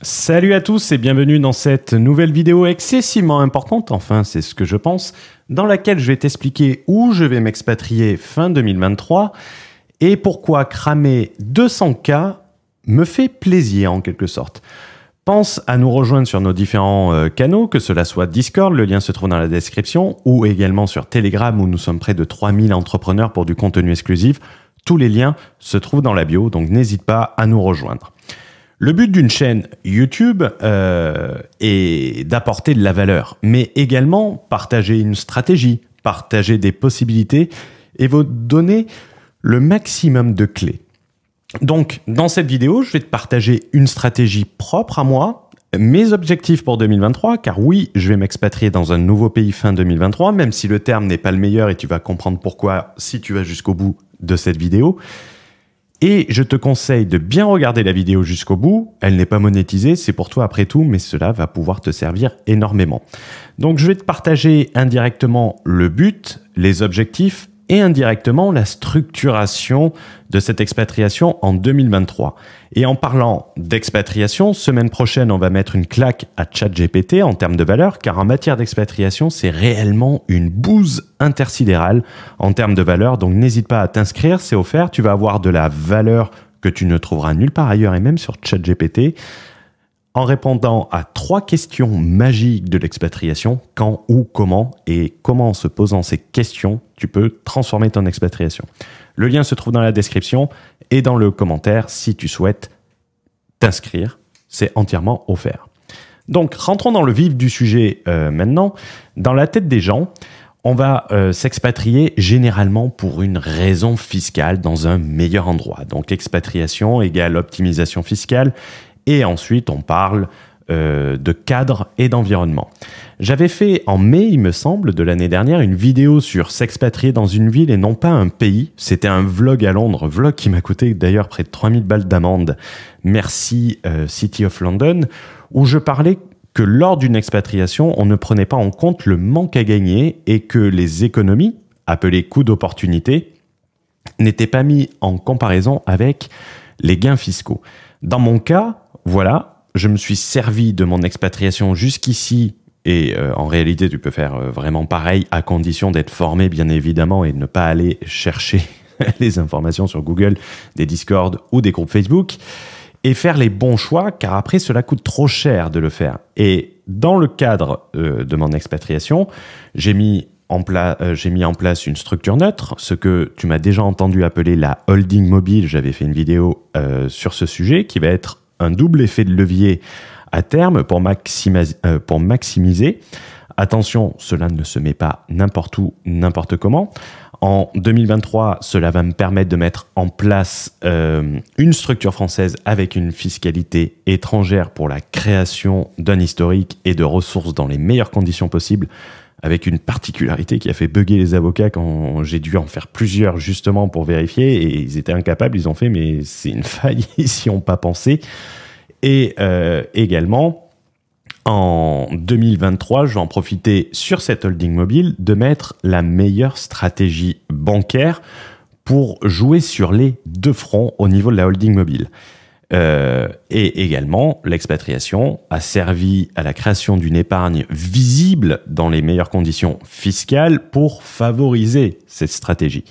Salut à tous et bienvenue dans cette nouvelle vidéo excessivement importante, enfin c'est ce que je pense, dans laquelle je vais t'expliquer où je vais m'expatrier fin 2023 et pourquoi cramer 200K me fait plaisir en quelque sorte. Pense à nous rejoindre sur nos différents euh, canaux, que cela soit Discord, le lien se trouve dans la description, ou également sur Telegram où nous sommes près de 3000 entrepreneurs pour du contenu exclusif. Tous les liens se trouvent dans la bio, donc n'hésite pas à nous rejoindre. Le but d'une chaîne YouTube euh, est d'apporter de la valeur, mais également partager une stratégie, partager des possibilités et vous donner le maximum de clés. Donc, dans cette vidéo, je vais te partager une stratégie propre à moi, mes objectifs pour 2023, car oui, je vais m'expatrier dans un nouveau pays fin 2023, même si le terme n'est pas le meilleur et tu vas comprendre pourquoi si tu vas jusqu'au bout de cette vidéo. Et je te conseille de bien regarder la vidéo jusqu'au bout. Elle n'est pas monétisée, c'est pour toi après tout, mais cela va pouvoir te servir énormément. Donc je vais te partager indirectement le but, les objectifs et indirectement la structuration de cette expatriation en 2023. Et en parlant d'expatriation, semaine prochaine, on va mettre une claque à ChatGPT en termes de valeur, car en matière d'expatriation, c'est réellement une bouse intersidérale en termes de valeur. Donc n'hésite pas à t'inscrire, c'est offert. Tu vas avoir de la valeur que tu ne trouveras nulle part ailleurs et même sur ChatGPT en répondant à trois questions magiques de l'expatriation, quand, où, comment, et comment en se posant ces questions, tu peux transformer ton expatriation. Le lien se trouve dans la description et dans le commentaire si tu souhaites t'inscrire. C'est entièrement offert. Donc rentrons dans le vif du sujet euh, maintenant. Dans la tête des gens, on va euh, s'expatrier généralement pour une raison fiscale dans un meilleur endroit. Donc expatriation égale optimisation fiscale et ensuite on parle euh, de cadre et d'environnement. J'avais fait en mai, il me semble, de l'année dernière, une vidéo sur s'expatrier dans une ville et non pas un pays. C'était un vlog à Londres, vlog qui m'a coûté d'ailleurs près de 3000 balles d'amende. Merci euh, City of London, où je parlais que lors d'une expatriation, on ne prenait pas en compte le manque à gagner et que les économies, appelées coûts d'opportunité, n'étaient pas mis en comparaison avec les gains fiscaux. Dans mon cas, voilà, je me suis servi de mon expatriation jusqu'ici. Et euh, en réalité, tu peux faire euh, vraiment pareil, à condition d'être formé, bien évidemment, et de ne pas aller chercher les informations sur Google, des Discord ou des groupes Facebook, et faire les bons choix, car après, cela coûte trop cher de le faire. Et dans le cadre euh, de mon expatriation, j'ai mis en place, une structure neutre, ce que tu m'as déjà entendu appeler la holding mobile. J'avais fait une vidéo sur ce sujet qui va être un double effet de levier à terme euh, pour, maximiser, Attention, cela ne se met pas n'importe où, n'importe comment. En 2023, cela va me permettre de mettre en place euh, une structure française avec une fiscalité étrangère pour la création d'un historique et de ressources dans les meilleures conditions possibles avec une particularité qui a fait bugger les avocats quand j'ai dû en faire plusieurs justement pour vérifier et ils étaient incapables, ils ont fait mais c'est une faille, ils n'y ont pas pensé. Et euh, également, en 2023, je vais en profiter sur cette holding mobile de mettre la meilleure stratégie bancaire pour jouer sur les deux fronts au niveau de la holding mobile. Euh, et également, l'expatriation a servi à la création d'une épargne visible dans les meilleures conditions fiscales pour favoriser cette stratégie.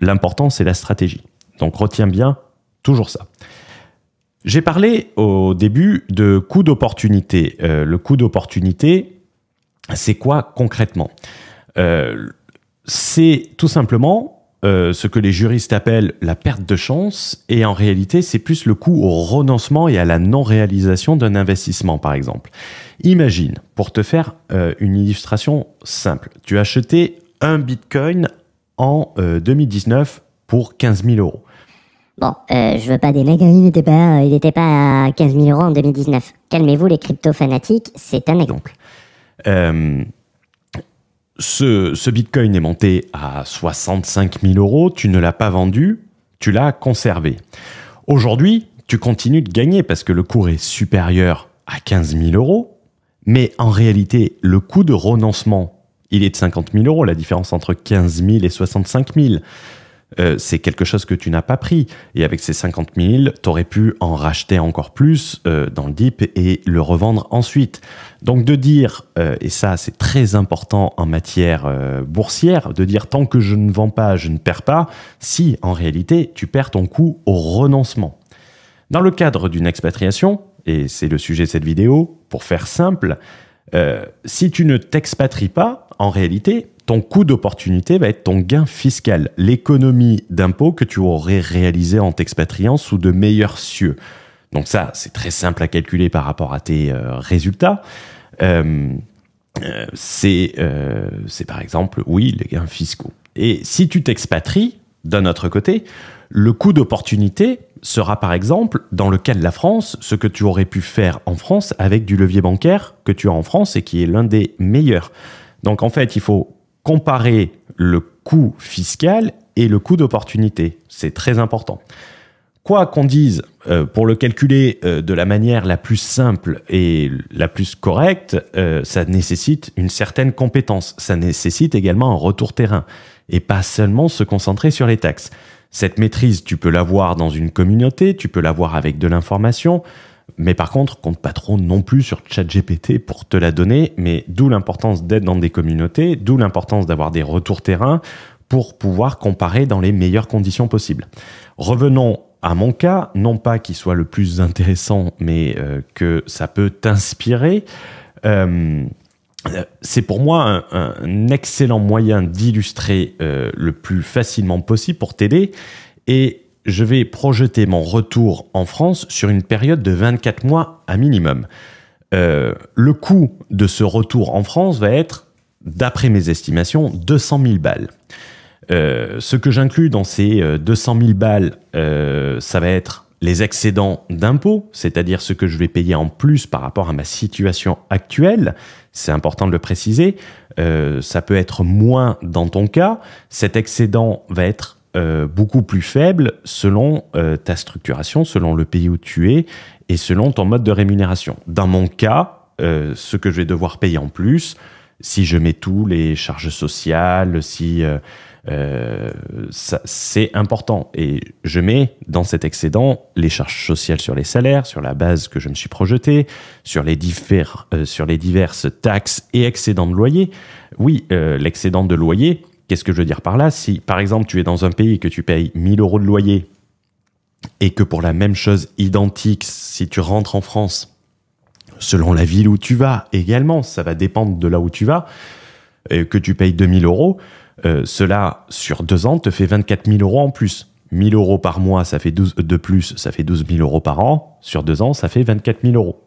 L'important, c'est la stratégie. Donc retiens bien toujours ça. J'ai parlé au début de coût d'opportunité. Euh, le coût d'opportunité, c'est quoi concrètement euh, C'est tout simplement euh, ce que les juristes appellent la perte de chance, et en réalité, c'est plus le coût au renoncement et à la non-réalisation d'un investissement, par exemple. Imagine, pour te faire euh, une illustration simple, tu as acheté un bitcoin en 2019 euh, pour 15 000 euros. Bon, je veux pas des il n'était pas, à 15 000 euros en 2019. Calmez-vous les crypto-fanatiques, c'est un exemple ce, ce, Bitcoin est monté à 65 000 euros, tu ne l'as pas vendu, tu l'as conservé. Aujourd'hui, tu continues de gagner parce que le cours est supérieur à 15 000 euros, mais en réalité, le coût de renoncement, il est de 50 000 euros, la différence entre 15 000 et 65 000. Euh, c'est quelque chose que tu n'as pas pris. Et avec ces 50 000, tu aurais pu en racheter encore plus euh, dans le DIP et le revendre ensuite. Donc de dire, euh, et ça c'est très important en matière boursière, de dire tant que je ne vends pas, je ne perds pas, si en réalité tu perds ton coût au renoncement. Dans le cadre d'une expatriation, et c'est le sujet de cette vidéo, pour faire simple, si tu ne t'expatries pas, en réalité, ton coût d'opportunité va être ton gain fiscal, l'économie d'impôts que tu aurais réalisé en t'expatriant sous de meilleurs cieux. Donc ça, c'est très simple à calculer par rapport à tes euh, résultats. Euh, euh, euh, c'est par exemple, oui, les gains fiscaux. Et si tu t'expatries, d'un autre côté, le coût d'opportunité sera par exemple, dans le cas de la France, ce que tu aurais pu faire en France avec du levier bancaire que tu as en France et qui est l'un des meilleurs. Donc en fait, il faut comparer le coût fiscal et le coût d'opportunité. C'est très important. Quoi qu'on dise, euh, pour le calculer euh, de la manière la plus simple et la plus correcte, euh, ça nécessite une certaine compétence. Ça nécessite également un retour terrain et pas seulement se concentrer sur les taxes. Cette maîtrise, tu peux l'avoir dans une communauté, tu peux l'avoir avec de l'information, mais par contre, compte pas trop non plus sur ChatGPT pour te la donner, mais d'où l'importance d'être dans des communautés, d'où l'importance d'avoir des retours terrain pour pouvoir comparer dans les meilleures conditions possibles. Revenons à mon cas, non pas qu'il soit le plus intéressant, mais euh, que ça peut t'inspirer. Euh, c'est pour moi un, excellent moyen d'illustrer euh, le plus facilement possible pour t'aider. Et je vais projeter mon retour en France sur une période de 24 mois à minimum. Euh, le coût de ce retour en France va être, d'après mes estimations, 200 000 balles. Euh, ce que j'inclus dans ces 200 euh, 000 balles, ça va être les excédents d'impôts, c'est-à-dire ce que je vais payer en plus par rapport à ma situation actuelle, c'est important de le préciser, ça peut être moins dans ton cas, cet excédent va être euh, beaucoup plus faible selon euh, ta structuration, selon le pays où tu es et selon ton mode de rémunération. Dans mon cas, euh, ce que je vais devoir payer en plus, si je mets tous les charges sociales, si c'est important. Et je mets dans cet excédent les charges sociales sur les salaires, sur la base que je me suis projeté, sur les, sur les diverses taxes et excédents de loyer. Oui, l'excédent de loyer, Qu'est-ce que je veux dire par là Si par exemple tu es dans un pays que tu payes 1000 euros de loyer et que pour la même chose identique, si tu rentres en France, selon la ville où tu vas également, ça va dépendre de là où tu vas, euh, que tu payes 2000 euros, euh, cela sur deux ans te fait 24 000 euros en plus. 1000 euros par mois, ça fait 12, de plus, ça fait 12 000 euros par an. Sur deux ans, ça fait 24 000 euros.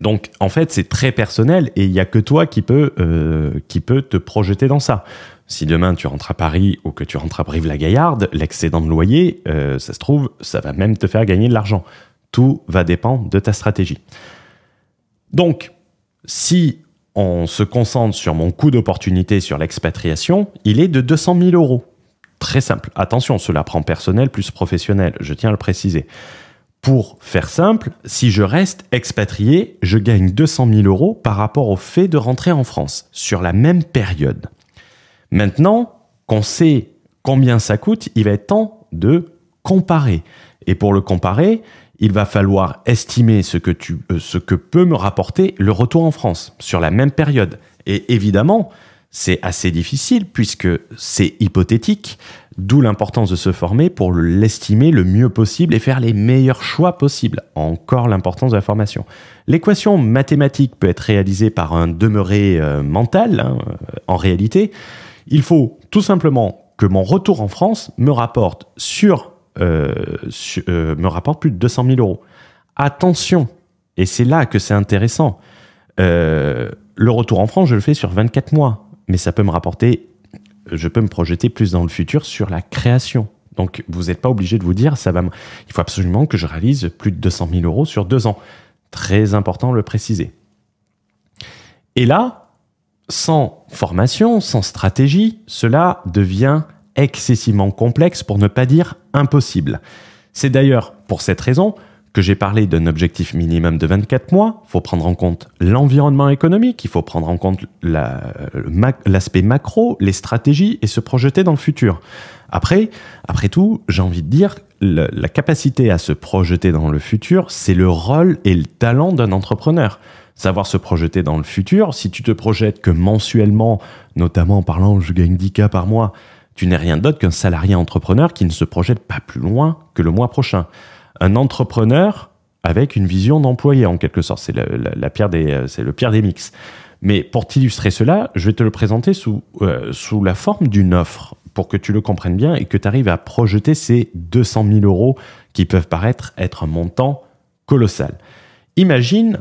Donc en fait, c'est très personnel et il n'y a que toi qui peux, euh, peut te projeter dans ça. Si demain tu rentres à Paris ou que tu rentres à Brive-la-Gaillarde, l'excédent de loyer, euh, ça se trouve, ça va même te faire gagner de l'argent. Tout va dépendre de ta stratégie. Donc, si on se concentre sur mon coût d'opportunité sur l'expatriation, il est de 200 000 euros. Très simple. Attention, cela prend personnel plus professionnel, je tiens à le préciser. Pour faire simple, si je reste expatrié, je gagne 200 000 euros par rapport au fait de rentrer en France sur la même période. Maintenant qu'on sait combien ça coûte, il va être temps de comparer. Et pour le comparer, il va falloir estimer ce que, tu, euh, ce que peut me rapporter le retour en France sur la même période. Et évidemment, c'est assez difficile puisque c'est hypothétique. D'où l'importance de se former pour l'estimer le mieux possible et faire les meilleurs choix possibles. Encore l'importance de la formation. L'équation mathématique peut être réalisée par un demeuré euh, mental, hein, euh, en réalité. Il faut tout simplement que mon retour en France me rapporte, sur, euh, me rapporte plus de 200 000 euros. Attention, et c'est là que c'est intéressant, le retour en France, je le fais sur 24 mois, mais ça peut me rapporter je peux me projeter plus dans le futur sur la création. Donc, vous n'êtes pas obligé de vous dire, ça va il faut absolument que je réalise plus de 200 000 euros sur deux ans. Très important de le préciser. Et là, sans formation, sans stratégie, cela devient excessivement complexe pour ne pas dire impossible. C'est d'ailleurs pour cette raison que j'ai parlé d'un objectif minimum de 24 mois, il faut prendre en compte l'environnement économique, il faut prendre en compte l'aspect macro, les stratégies et se projeter dans le futur. Après, après tout, j'ai envie de dire, la capacité à se projeter dans le futur, c'est le rôle et le talent d'un entrepreneur. Savoir se projeter dans le futur, si tu te projettes que mensuellement, notamment en parlant je gagne 10K par mois, tu n'es rien d'autre qu'un salarié entrepreneur qui ne se projette pas plus loin que le mois prochain un entrepreneur avec une vision d'employé en quelque sorte. C'est la, euh, le pire des mix. Mais pour t'illustrer cela, je vais te le présenter sous, euh, sous la forme d'une offre pour que tu le comprennes bien et que tu arrives à projeter ces 200 000 euros qui peuvent paraître être un montant colossal. Imagine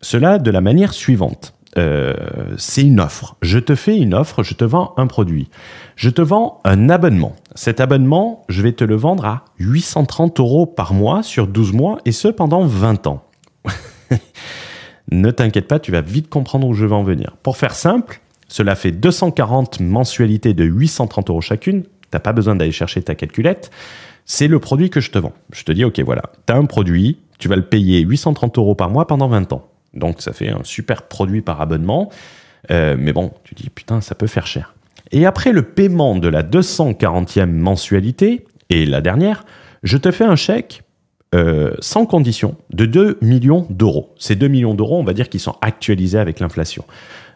cela de la manière suivante. Euh, c'est une offre. Je te fais une offre, je te vends un produit. Je te vends un abonnement. Cet abonnement, je vais te le vendre à 830 euros par mois sur 12 mois et ce pendant 20 ans. ne t'inquiète pas, tu vas vite comprendre où je veux en venir. Pour faire simple, cela fait 240 mensualités de 830 euros chacune. Tu T'as pas besoin d'aller chercher ta calculette. C'est le produit que je te vends. Je te dis, ok, voilà, tu as un produit, tu vas le payer 830 euros par mois pendant 20 ans. Donc ça fait un super produit par abonnement. Euh, mais bon, tu dis putain, ça peut faire cher. Et après le paiement de la 240e mensualité, et la dernière, je te fais un chèque euh, sans condition de 2 millions d'euros. Ces 2 millions d'euros, on va dire qu'ils sont actualisés avec l'inflation.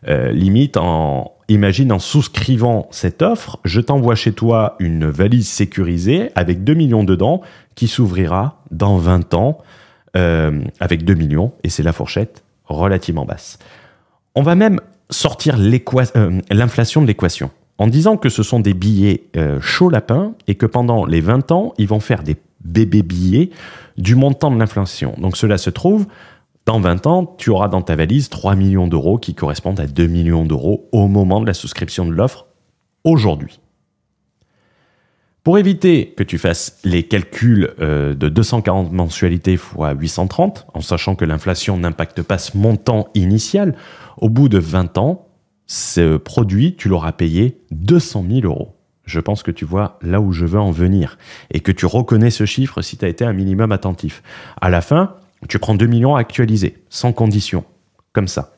Euh, limite, en, imagine en souscrivant cette offre, je t'envoie chez toi une valise sécurisée avec 2 millions dedans qui s'ouvrira dans 20 ans avec 2 millions, et c'est la fourchette, relativement basse. On va même sortir euh, l'inflation de l'équation en disant que ce sont des billets euh, chaud lapin et que pendant les 20 ans, ils vont faire des bébés billets du montant de l'inflation. Donc cela se trouve, dans 20 ans, tu auras dans ta valise 3 millions d'euros qui correspondent à 2 millions d'euros au moment de la souscription de l'offre aujourd'hui. Pour éviter que tu fasses les calculs euh, de 240 mensualités fois 830, en sachant que l'inflation n'impacte pas ce montant initial, au bout de 20 ans, ce produit, tu l'auras payé 200 000 euros. Je pense que tu vois là où je veux en venir et que tu reconnais ce chiffre si tu as été un minimum attentif. À la fin, tu prends 2 millions à actualiser, sans condition, comme ça.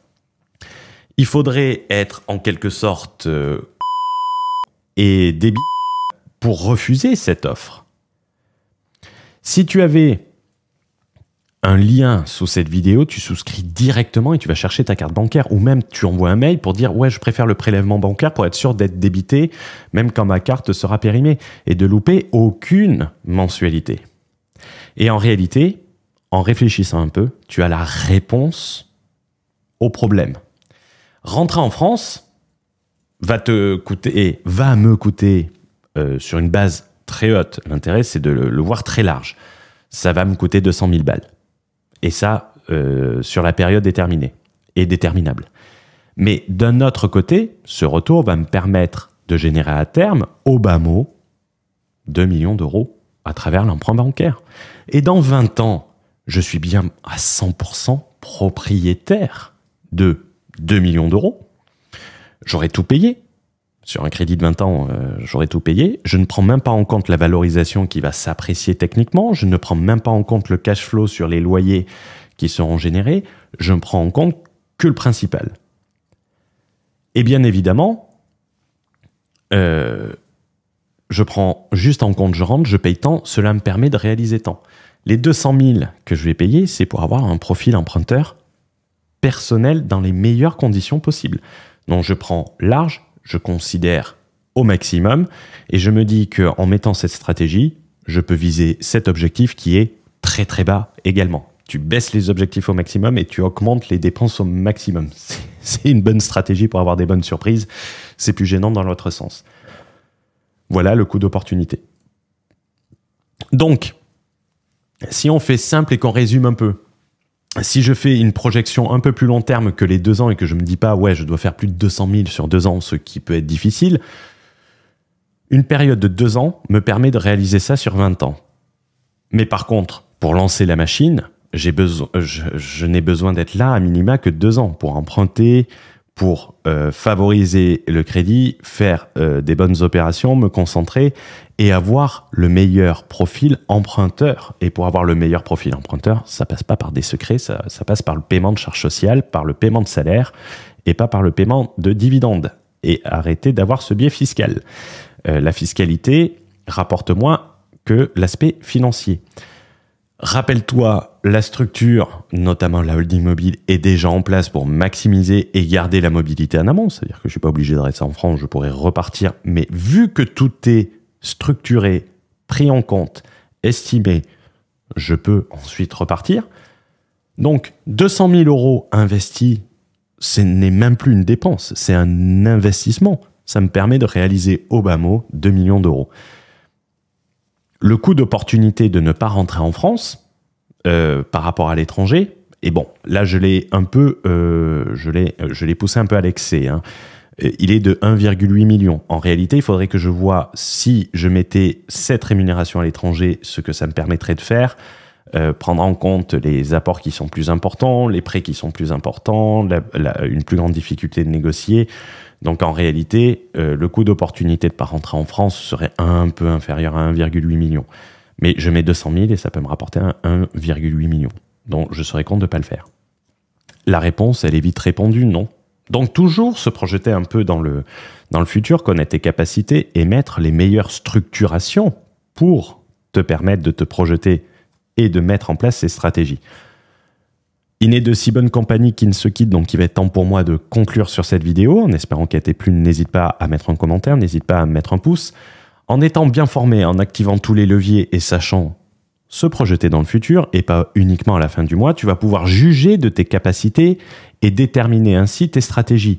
Il faudrait être en quelque sorte euh, et débit pour refuser cette offre. Si tu avais un lien sous cette vidéo, tu souscris directement et tu vas chercher ta carte bancaire ou même tu envoies un mail pour dire ouais je préfère le prélèvement bancaire pour être sûr d'être débité même quand ma carte sera périmée et de louper aucune mensualité. Et en réalité, en réfléchissant un peu, tu as la réponse au problème. Rentrer en France va te coûter, et va me coûter euh, sur une base très haute. L'intérêt, c'est de le, voir très large. Ça va me coûter 200 000 balles. Et ça, euh, sur la période déterminée et déterminable. Mais d'un autre côté, ce retour va me permettre de générer à terme, au bas mot, 2 millions d'euros à travers l'emprunt bancaire. Et dans 20 ans, je suis bien à 100% propriétaire de 2 millions d'euros. J'aurai tout payé. Sur un crédit de 20 ans, euh, j'aurais tout payé. Je ne prends même pas en compte la valorisation qui va s'apprécier techniquement. Je ne prends même pas en compte le cash flow sur les loyers qui seront générés. Je ne prends en compte que le principal. Et bien évidemment, euh, je prends juste en compte, je rentre, je paye tant, cela me permet de réaliser tant. Les 200 000 que je vais payer, c'est pour avoir un profil emprunteur personnel dans les meilleures conditions possibles. Donc je prends large, je considère au maximum et je me dis que en mettant cette stratégie, je peux viser cet objectif qui est très très bas également. Tu baisses les objectifs au maximum et tu augmentes les dépenses au maximum. C'est une bonne stratégie pour avoir des bonnes surprises. C'est plus gênant dans l'autre sens. Voilà le coût d'opportunité. Donc, si on fait simple et qu'on résume un peu, si je fais une projection un peu plus long terme que les deux ans et que je me dis pas, ouais, je dois faire plus de 200 000 sur deux ans, ce qui peut être difficile, une période de deux ans me permet de réaliser ça sur 20 ans. Mais par contre, pour lancer la machine, j'ai besoin, je n'ai besoin d'être là à minima que deux ans pour emprunter, pour euh, favoriser le crédit, faire euh, des bonnes opérations, me concentrer et avoir le meilleur profil emprunteur. Et pour avoir le meilleur profil emprunteur, ça passe pas par des secrets, ça, passe par le paiement de charges sociales, par le paiement de salaire et pas par le paiement de dividendes. Et arrêter d'avoir ce biais fiscal. Euh, la fiscalité rapporte moins que l'aspect financier. Rappelle-toi, la structure, notamment la holding mobile, est déjà en place pour maximiser et garder la mobilité en amont. C'est-à-dire que je ne suis pas obligé de rester en France, je pourrais repartir. Mais vu que tout est structuré, pris en compte, estimé, je peux ensuite repartir. Donc 200 000 euros investis, ce n'est même plus une dépense, c'est un investissement. Ça me permet de réaliser au bas mot 2 millions d'euros le coût d'opportunité de ne pas rentrer en France euh, par rapport à l'étranger, et bon, là je l'ai un peu, euh, euh, je l'ai poussé un peu à l'excès. Hein. Il est de 1,8 million. En réalité, il faudrait que je vois si je mettais cette rémunération à l'étranger, ce que ça me permettrait de faire euh, prendre en compte les apports qui sont plus importants, les prêts qui sont plus importants, une plus grande difficulté de négocier. Donc en réalité, euh, le coût d'opportunité de ne pas rentrer en France serait un peu inférieur à 1,8 million. Mais je mets 200 000 et ça peut me rapporter 1,8 million. Donc je serais content de ne pas le faire. La réponse, elle est vite répondue, non. Donc toujours se projeter un peu dans le, dans le futur, connaître tes capacités et mettre les meilleures structurations pour te permettre de te projeter et de mettre en place ses stratégies. Il n'est de si bonne compagnie qu'il ne se quitte, donc il va être temps pour moi de conclure sur cette vidéo. En espérant qu'elle t'ait plu, n'hésite pas à mettre un commentaire, n'hésite pas à mettre un pouce. En étant bien formé, en activant tous les leviers et sachant se projeter dans le futur et pas uniquement à la fin du mois, tu vas pouvoir juger de tes capacités et déterminer ainsi tes stratégies.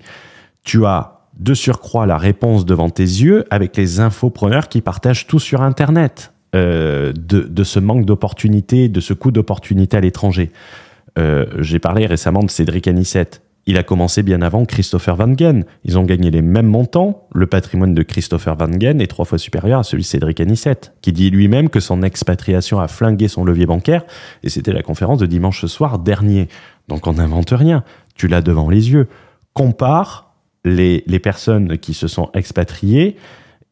Tu as de surcroît la réponse devant tes yeux avec les infopreneurs qui partagent tout sur Internet. Euh, de, ce manque d'opportunité, de ce coût d'opportunité à l'étranger. Euh, j'ai parlé récemment de Cédric Anissette. Il a commencé bien avant Christopher Van Gen. Ils ont gagné les mêmes montants. Le patrimoine de Christopher Van Gen est trois fois supérieur à celui de Cédric Anissette, qui dit lui-même que son expatriation a flingué son levier bancaire. Et c'était la conférence de dimanche soir dernier. Donc on n'invente rien. Tu l'as devant les yeux. Compare les, les personnes qui se sont expatriées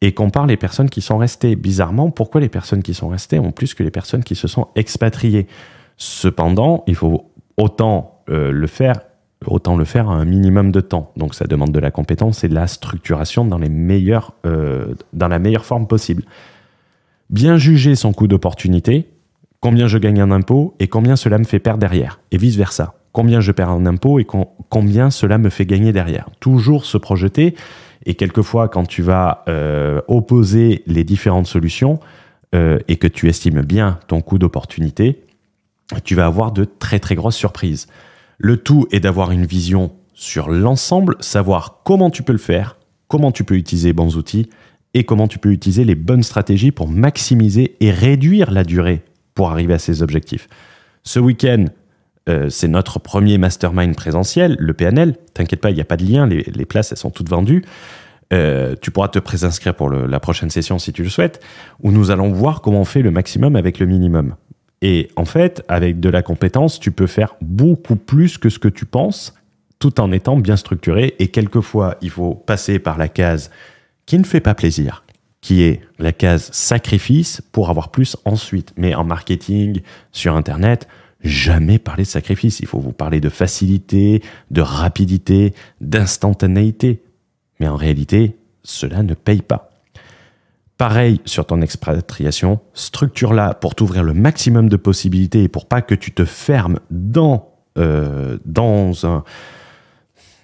et parle les personnes qui sont restées. Bizarrement, pourquoi les personnes qui sont restées ont plus que les personnes qui se sont expatriées Cependant, il faut autant euh, le faire autant le faire à un minimum de temps. Donc ça demande de la compétence et de la structuration dans, euh, la meilleure forme possible. Bien juger son coût d'opportunité, combien je gagne en impôt et combien cela me fait perdre derrière, et vice-versa. Combien je perds en impôt et combien cela me fait gagner derrière. Toujours se projeter et quelquefois, quand tu vas euh, opposer les différentes solutions euh, et que tu estimes bien ton coût d'opportunité, tu vas avoir de très très grosses surprises. Le tout est d'avoir une vision sur l'ensemble, savoir comment tu peux le faire, comment tu peux utiliser les bons outils et comment tu peux utiliser les bonnes stratégies pour maximiser et réduire la durée pour arriver à ces objectifs. Ce week-end, euh, c'est notre premier mastermind présentiel, le PNL. T'inquiète pas, il n'y a pas de lien, les, places, elles sont toutes vendues. Euh, tu pourras te présinscrire pour la prochaine session si tu le souhaites, où nous allons voir comment on fait le maximum avec le minimum. Et en fait, avec de la compétence, tu peux faire beaucoup plus que ce que tu penses, tout en étant bien structuré. Et quelquefois, il faut passer par la case qui ne fait pas plaisir, qui est la case sacrifice pour avoir plus ensuite. Mais en marketing, sur Internet, jamais parler de sacrifice. Il faut vous parler de facilité, de rapidité, d'instantanéité. Mais en réalité, cela ne paye pas. Pareil sur ton expatriation, structure là pour t'ouvrir le maximum de possibilités et pour pas que tu te fermes dans, euh, dans un,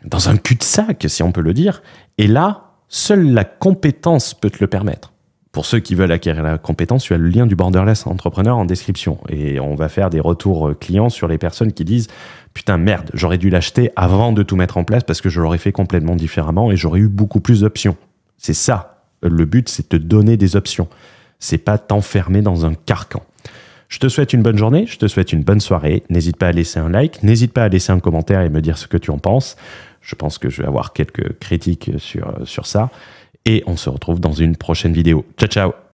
dans un cul-de-sac, si on peut le dire. Et là, seule la compétence peut te le permettre. Pour ceux qui veulent acquérir la compétence, tu as le lien du Borderless Entrepreneur en description. Et on va faire des retours euh, clients sur les personnes qui disent Putain, merde, j'aurais dû l'acheter avant de tout mettre en place parce que je l'aurais fait complètement différemment et j'aurais eu beaucoup plus d'options. C'est ça. Le but, c'est de te donner des options. C'est pas t'enfermer dans un carcan. Je te souhaite une bonne journée, je te souhaite une bonne soirée. N'hésite pas à laisser un like, n'hésite pas à laisser un commentaire et me dire ce que tu en penses. Je pense que je vais avoir quelques critiques sur, euh, sur ça et on se retrouve dans une prochaine vidéo. Ciao ciao